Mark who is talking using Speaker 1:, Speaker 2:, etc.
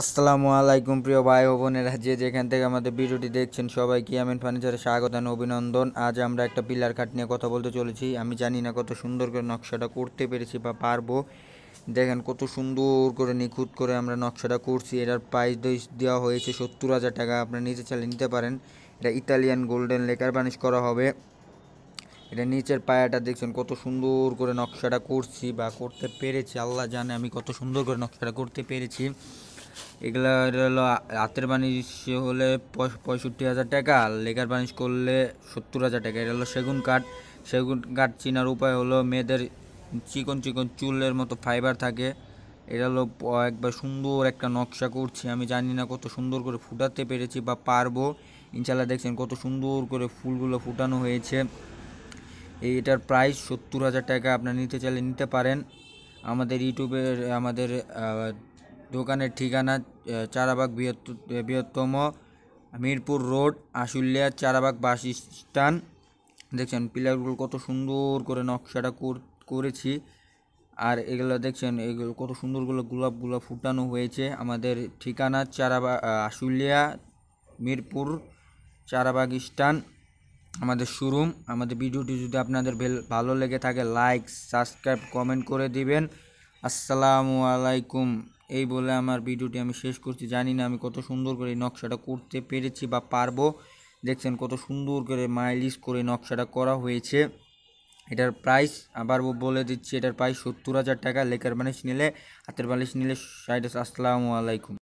Speaker 1: আসসালামু আলাইকুম প্রিয় ভাই ও বোনেরা যে যেখান থেকে আমাদের ভিডিওটি দেখছেন সবাই কি আমিন ফার্নিচারে স্বাগতান অভিনন্দন আজ আমরা একটা পিলার খাট নিয়ে কথা বলতে চলেছি আমি জানি না কত সুন্দর করে নকশাটা করতে পেরেছি বা পারবো দেখেন কত সুন্দর করে নিখুঁত করে আমরা নকশাটা করছি এটার প্রাইস দেওয়া হয়েছে সত্তর হাজার টাকা আপনারা নিজে চালিয়ে নিতে পারেন এটা ইতালিয়ান গোল্ডেন লেকার বানিশ করা হবে এটা নিচের পায়াটা দেখছেন কত সুন্দর করে নকশাটা করছি বা করতে পেরেছি আল্লাহ জানে আমি কত সুন্দর করে নকশাটা করতে পেরেছি এগুলো হলো হাতের বানিশ হলে পঁয়ষট্টি হাজার টাকা লেখার বানিশ করলে সত্তর হাজার টাকা এটা হলো সেগুন কাঠ সেগুন কাঠ চিনার উপায় হলো মেয়েদের চিকন চিকন চুলের মতো ফাইবার থাকে এটা হলো একবার সুন্দর একটা নকশা করছি আমি জানি না কত সুন্দর করে ফুটাতে পেরেছি বা পারবো ইনশাল্লাহ দেখছেন কত সুন্দর করে ফুলগুলো ফুটানো হয়েছে এটার প্রাইস সত্তর হাজার টাকা আপনার নিতে চাইলে নিতে পারেন আমাদের ইউটিউবের আমাদের দোকানের ঠিকানা চারাবাগ বৃহত্তম Mirpur road Ashulia Charabag bus stand দেখছেন পিলারগুলো কত সুন্দর করে নকশাটা করেছি আর এগুলো দেখছেন এগুলো কত সুন্দরগুলো গোলাপগুলো ফুটানো হয়েছে আমাদের ঠিকানা চারাবাগ আশুলিয়া মিরপুর চারাবাগ স্ট্যান্ড আমাদের শোরুম আমাদের ভিডিওটি যদি আপনাদের ভালো লেগে থাকে লাইক সাবস্ক্রাইব কমেন্ট করে দিবেন আসসালামু আলাইকুম এই বলে আমার ভিডিওটি আমি শেষ করছি জানি না আমি কত সুন্দর করে এই নকশাটা করতে পেরেছি বা পারবো দেখছেন কত সুন্দর করে মাইলিস করে নকশাটা করা হয়েছে এটার প্রাইস আবার বলে দিচ্ছি এটার প্রাইস সত্তর হাজার টাকা লেকার বালিশ নিলে হাতের বালিশ নিলে সাইড আসসালামু আলাইকুম